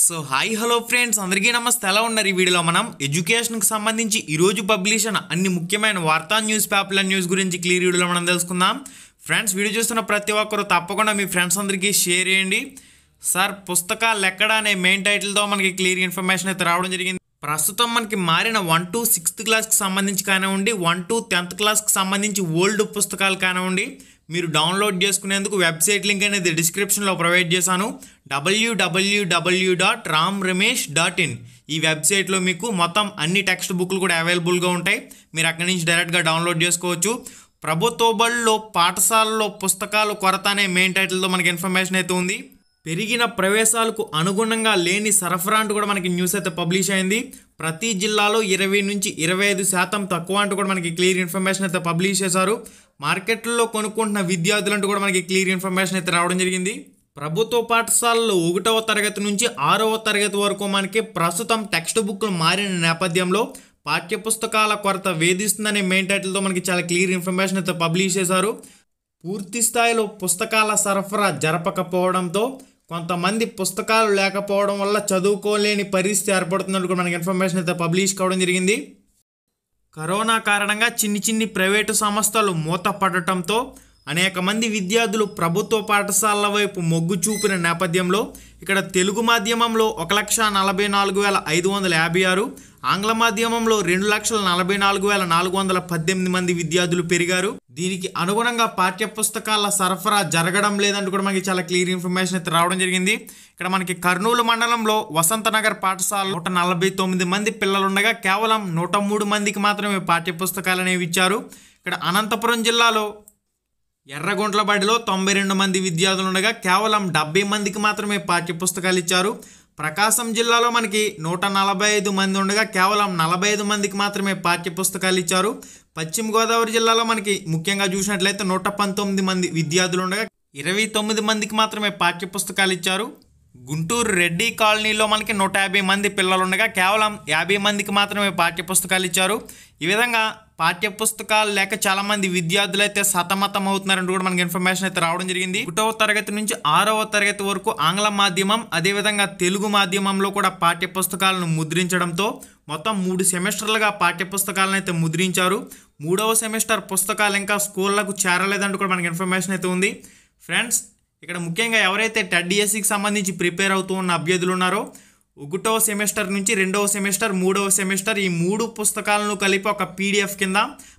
so hi hello friends అందరికీ నమస్తే ఎలా ఉన్నారు ఈ వీడియోలో మనం ఎడ్యుకేషన్కి సంబంధించి ఈరోజు పబ్లిష్ అయిన అన్ని ముఖ్యమైన వార్తా న్యూస్ పేపర్ల న్యూస్ గురించి క్లియర్ వీడియోలో మనం తెలుసుకుందాం ఫ్రెండ్స్ వీడియో చూస్తున్న ప్రతి ఒక్కరు తప్పకుండా మీ ఫ్రెండ్స్ అందరికీ షేర్ చేయండి సార్ పుస్తకాలు ఎక్కడ అనే మెయిన్ టైటిల్తో మనకి క్లియర్ ఇన్ఫర్మేషన్ అయితే రావడం జరిగింది ప్రస్తుతం మనకి మారిన వన్ టు సిక్స్త్ క్లాస్కి సంబంధించి కానివ్వండి వన్ టు టెన్త్ క్లాస్కి సంబంధించి ఓల్డ్ పుస్తకాలు కానివ్వండి మీరు డౌన్లోడ్ చేసుకునేందుకు వెబ్సైట్ లింక్ అనేది డిస్క్రిప్షన్లో ప్రొవైడ్ చేశాను డబ్ల్యూడబ్ల్యూడబ్ల్యూ dot Ram Ramesh dot in ఈ వెబ్సైట్లో మీకు మొత్తం అన్ని టెక్స్ట్ బుక్లు కూడా అవైలబుల్గా ఉంటాయి మీరు అక్కడి నుంచి డైరెక్ట్గా డౌన్లోడ్ చేసుకోవచ్చు ప్రభుత్వ బడుల్లో పాఠశాలలో పుస్తకాలు కొరత అనే మెయిన్ టైటిల్తో మనకి ఇన్ఫర్మేషన్ అయితే ఉంది పెరిగిన ప్రవేశాలకు అనుగుణంగా లేని సరఫరా అంటూ కూడా మనకి న్యూస్ అయితే పబ్లిష్ అయింది ప్రతి జిల్లాలో ఇరవై నుంచి ఇరవై ఐదు శాతం తక్కువ అంటూ కూడా మనకి క్లియర్ ఇన్ఫర్మేషన్ అయితే పబ్లిష్ చేశారు మార్కెట్లో కొనుక్కుంటున్న అంటూ కూడా మనకి క్లియర్ ఇన్ఫర్మేషన్ అయితే రావడం జరిగింది ప్రభుత్వ పాఠశాలలో ఒకటవ తరగతి నుంచి ఆరవ తరగతి వరకు మనకి ప్రస్తుతం టెక్స్ట్ బుక్లు మారిన నేపథ్యంలో పాఠ్యపుస్తకాల కొరత వేధిస్తుందనే మెయిన్ టైటిల్తో మనకి చాలా క్లియర్ ఇన్ఫర్మేషన్ అయితే పబ్లిష్ చేశారు పూర్తి స్థాయిలో పుస్తకాల సరఫరా జరపకపోవడంతో కొంతమంది పుస్తకాలు లేకపోవడం వల్ల చదువుకోలేని పరిస్థితి ఏర్పడుతున్నట్టు కూడా మనకి ఇన్ఫర్మేషన్ అయితే పబ్లిష్ కావడం జరిగింది కరోనా కారణంగా చిన్ని చిన్ని ప్రైవేటు సంస్థలు మూతపడటంతో అనేక మంది విద్యార్థులు ప్రభుత్వ పాఠశాలల వైపు మొగ్గు చూపిన నేపథ్యంలో ఇక్కడ తెలుగు మాధ్యమంలో ఒక లక్ష నలభై నాలుగు వేల ఐదు వందల యాభై ఆరు ఆంగ్ల మాధ్యమంలో రెండు లక్షల నలభై నాలుగు వేల నాలుగు వందల పద్దెనిమిది మంది విద్యార్థులు పెరిగారు దీనికి అనుగుణంగా పాఠ్య పుస్తకాల సరఫరా జరగడం లేదంటూ కూడా మనకి చాలా క్లియర్ ఇన్ఫర్మేషన్ అయితే రావడం జరిగింది ఇక్కడ మనకి కర్నూలు మండలంలో వసంతనగర్ పాఠశాల నూట నలభై తొమ్మిది మంది పిల్లలుండగా కేవలం నూట మూడు మందికి మాత్రమే పాఠ్య పుస్తకాలు అనేవి ఇచ్చారు ఇక్కడ అనంతపురం జిల్లాలో ఎర్రగుంట్లబడిలో తొంభై రెండు మంది విద్యార్థులు ఉండగా కేవలం డెబ్బై మందికి మాత్రమే పాఠ్య పుస్తకాలు ఇచ్చారు ప్రకాశం జిల్లాలో మనకి నూట నలభై ఐదు మంది ఉండగా కేవలం నలభై ఐదు మందికి మాత్రమే పాఠ్య పుస్తకాలు ఇచ్చారు పశ్చిమ గోదావరి జిల్లాలో మనకి ముఖ్యంగా చూసినట్లయితే నూట పంతొమ్మిది మంది విద్యార్థులు ఉండగా ఇరవై తొమ్మిది మందికి మాత్రమే పాఠ్య పుస్తకాలు ఇచ్చారు గుంటూరు రెడ్డి కాలనీలో మనకి నూట యాభై మంది పిల్లలు ఉండగా కేవలం యాభై మందికి మాత్రమే పాఠ్యపుస్తకాలు ఇచ్చారు ఈ విధంగా పాఠ్యపుస్తకాలు లేక చాలా మంది విద్యార్థులు అయితే సతమతం అవుతున్నారని కూడా మనకి ఇన్ఫర్మేషన్ అయితే రావడం జరిగింది ఒకటవ తరగతి నుంచి ఆరవ తరగతి వరకు ఆంగ్ల మాధ్యమం అదేవిధంగా తెలుగు మాధ్యమంలో కూడా పాఠ్యపుస్తకాలను ముద్రించడంతో మొత్తం మూడు సెమిస్టర్లుగా పాఠ్యపుస్తకాలను అయితే ముద్రించారు మూడవ సెమిస్టర్ పుస్తకాలు ఇంకా స్కూళ్ళకు చేరలేదంటూ కూడా మనకి ఇన్ఫర్మేషన్ అయితే ఉంది ఫ్రెండ్స్ ఇక్కడ ముఖ్యంగా ఎవరైతే టెట్ డిఎస్సికి సంబంధించి ప్రిపేర్ అవుతూ ఉన్న అభ్యర్థులు ఉన్నారో ఒకటో సెమిస్టర్ నుంచి రెండవ సెమిస్టర్ మూడవ సెమిస్టర్ ఈ మూడు పుస్తకాలను కలిపి ఒక పీడిఎఫ్ కింద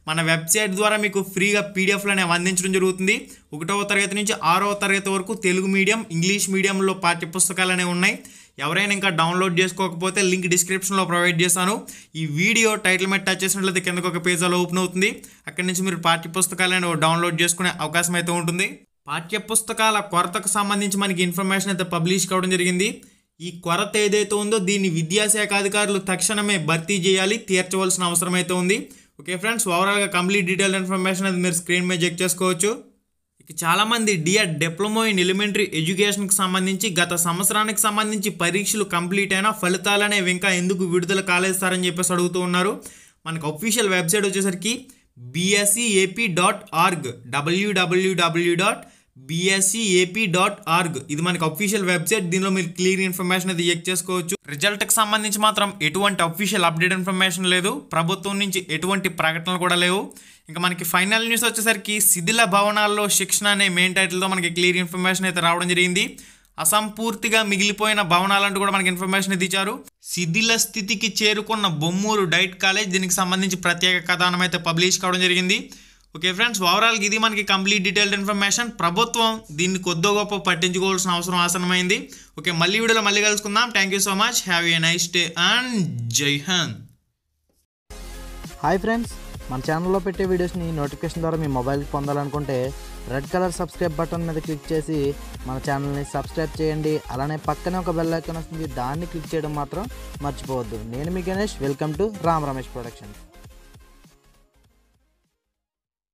మన వెబ్సైట్ ద్వారా మీకు ఫ్రీగా పీడిఎఫ్లు అనేవి అందించడం జరుగుతుంది ఒకటవ తరగతి నుంచి ఆరవ తరగతి వరకు తెలుగు మీడియం ఇంగ్లీష్ మీడియంలో పాఠ్య పుస్తకాలు అనేవి ఉన్నాయి ఎవరైనా ఇంకా డౌన్లోడ్ చేసుకోకపోతే లింక్ డిస్క్రిప్షన్లో ప్రొవైడ్ చేశాను ఈ వీడియో టైటిల్ మీద టచ్ చేసినట్లయితే కిందకు ఒక పేజీలో ఓపెన్ అవుతుంది అక్కడి నుంచి మీరు పాఠ్య పుస్తకాలను డౌన్లోడ్ చేసుకునే అవకాశం అయితే ఉంటుంది పాఠ్యపుస్తకాల కొరతకు సంబంధించి మనకి ఇన్ఫర్మేషన్ అయితే పబ్లిష్ కావడం జరిగింది ఈ కొరత ఏదైతే ఉందో దీన్ని విద్యాశాఖ అధికారులు తక్షణమే భర్తీ చేయాలి తీర్చవలసిన అవసరం అయితే ఉంది ఓకే ఫ్రెండ్స్ ఓవరాల్గా కంప్లీట్ డీటెయిల్ ఇన్ఫర్మేషన్ అది మీరు స్క్రీన్ మీద చెక్ చేసుకోవచ్చు ఇక చాలామంది డిఎడ్ డిప్లొమా ఇన్ ఎలిమెంటరీ ఎడ్యుకేషన్కి సంబంధించి గత సంవత్సరానికి సంబంధించి పరీక్షలు కంప్లీట్ అయినా ఫలితాలు అనేవి ఇంకా ఎందుకు విడుదల కాలేదు సార్ అని చెప్పేసి అడుగుతూ ఉన్నారు మనకు అఫీషియల్ వెబ్సైట్ వచ్చేసరికి బీఎస్సీ ఏపీ డాట్ ఆర్గ్ డబ్ల్యూడబ్ల్యూడబ్ల్యూ dot BSC AP dot org ఇది మనకి అఫీషియల్ వెబ్సైట్ దీనిలో మీరు క్లియర్ ఇన్ఫర్మేషన్ అది చెక్ చేసుకోవచ్చు కి సంబంధించి మాత్రం ఎటువంటి అఫీషియల్ అప్డేట్ ఇన్ఫర్మేషన్ లేదు ప్రభుత్వం నుంచి ఎటువంటి ప్రకటనలు కూడా లేవు ఇంకా మనకి ఫైనల్ న్యూస్ వచ్చేసరికి శిథిల భవనాల్లో శిక్షణ అనే మెయిన్ టైటిల్తో మనకి క్లియర్ ఇన్ఫర్మేషన్ అయితే రావడం జరిగింది అసంపూర్తిగా మిగిలిపోయిన భవనాలంటూ కూడా మనకి ఇన్ఫర్మేషన్ ఇచ్చారు శిథిల స్థితికి చేరుకున్న బొమ్మూరు డైట్ కాలేజ్ దీనికి సంబంధించి ప్రత్యేక కథనం అయితే పబ్లిష్ కావడం జరిగింది ఓకే ఫ్రెండ్స్ ఓవరాల్ ఇది మనకి కంప్లీట్ డీటెయిల్డ్ ఇన్ఫర్మేషన్ ప్రభుత్వం దీన్ని కొద్దో గొప్ప పట్టించుకోవాల్సిన అవసరం ఆసనమైంది ఓకే మళ్ళీ వీడియోలో మళ్ళీ కలుసుకుందాం thank you so much have a nice day and Jai Hind hi friends మన ఛానల్లో పెట్టే వీడియోస్ని నోటిఫికేషన్ ద్వారా మీ మొబైల్కి పొందాలనుకుంటే రెడ్ కలర్ సబ్స్క్రైబ్ బటన్ మీద క్లిక్ చేసి మన ఛానల్ని సబ్స్క్రైబ్ చేయండి అలానే పక్కనే ఒక బెల్ ఐకాన్ వస్తుంది దాన్ని క్లిక్ చేయడం మాత్రం మర్చిపోవద్దు నేను మీ Ganesh welcome to Ram Ramesh productions